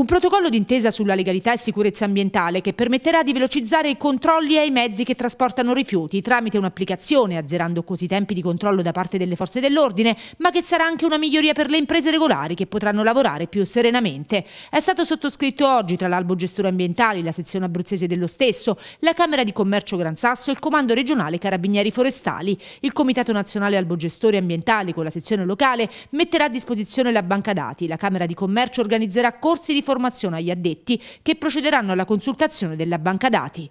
Un protocollo d'intesa sulla legalità e sicurezza ambientale che permetterà di velocizzare i controlli ai mezzi che trasportano rifiuti tramite un'applicazione, azzerando così i tempi di controllo da parte delle forze dell'ordine, ma che sarà anche una miglioria per le imprese regolari che potranno lavorare più serenamente. È stato sottoscritto oggi tra l'Albo Gestore Ambientali, la sezione abruzzese dello stesso, la Camera di Commercio Gran Sasso e il Comando regionale Carabinieri Forestali. Il Comitato Nazionale Albo Gestori Ambientali con la sezione locale metterà a disposizione la banca dati. La Camera di Commercio organizzerà corsi di formazione informazione agli addetti che procederanno alla consultazione della banca dati.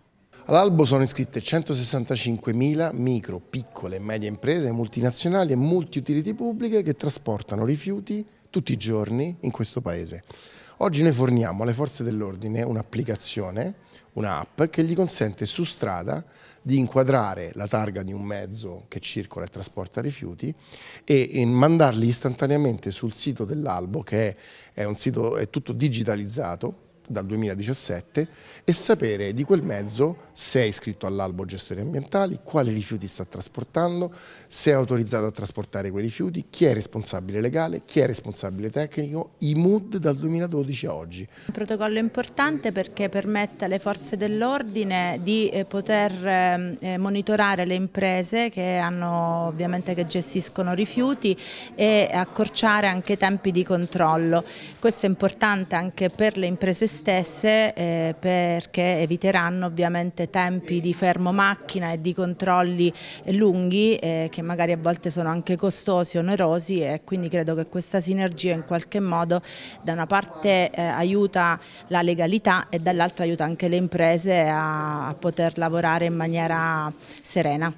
All'albo sono iscritte 165.000 micro, piccole e medie imprese multinazionali e multiutility pubbliche che trasportano rifiuti tutti i giorni in questo Paese. Oggi noi forniamo alle forze dell'ordine un'applicazione, un'app che gli consente su strada di inquadrare la targa di un mezzo che circola e trasporta rifiuti e eh, mandarli istantaneamente sul sito dell'Albo che è, è, sito, è tutto digitalizzato dal 2017 e sapere di quel mezzo se è iscritto all'albo gestori ambientali, quali rifiuti sta trasportando, se è autorizzato a trasportare quei rifiuti, chi è responsabile legale, chi è responsabile tecnico, i MUD dal 2012 a oggi. Un protocollo importante perché permette alle forze dell'ordine di eh, poter ehm, eh, monitorare le imprese che, hanno, ovviamente, che gestiscono rifiuti e accorciare anche i tempi di controllo. Questo è importante anche per le imprese stesse stesse eh, perché eviteranno ovviamente tempi di fermo macchina e di controlli lunghi eh, che magari a volte sono anche costosi, onerosi e quindi credo che questa sinergia in qualche modo da una parte eh, aiuta la legalità e dall'altra aiuta anche le imprese a, a poter lavorare in maniera serena.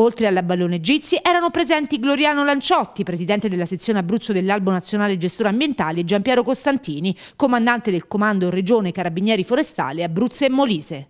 Oltre alla Ballone Gizi erano presenti Gloriano Lanciotti, presidente della sezione Abruzzo dell'Albo Nazionale Gestore Ambientale, e Giampiero Costantini, comandante del Comando Regione Carabinieri Forestale Abruzzo e Molise.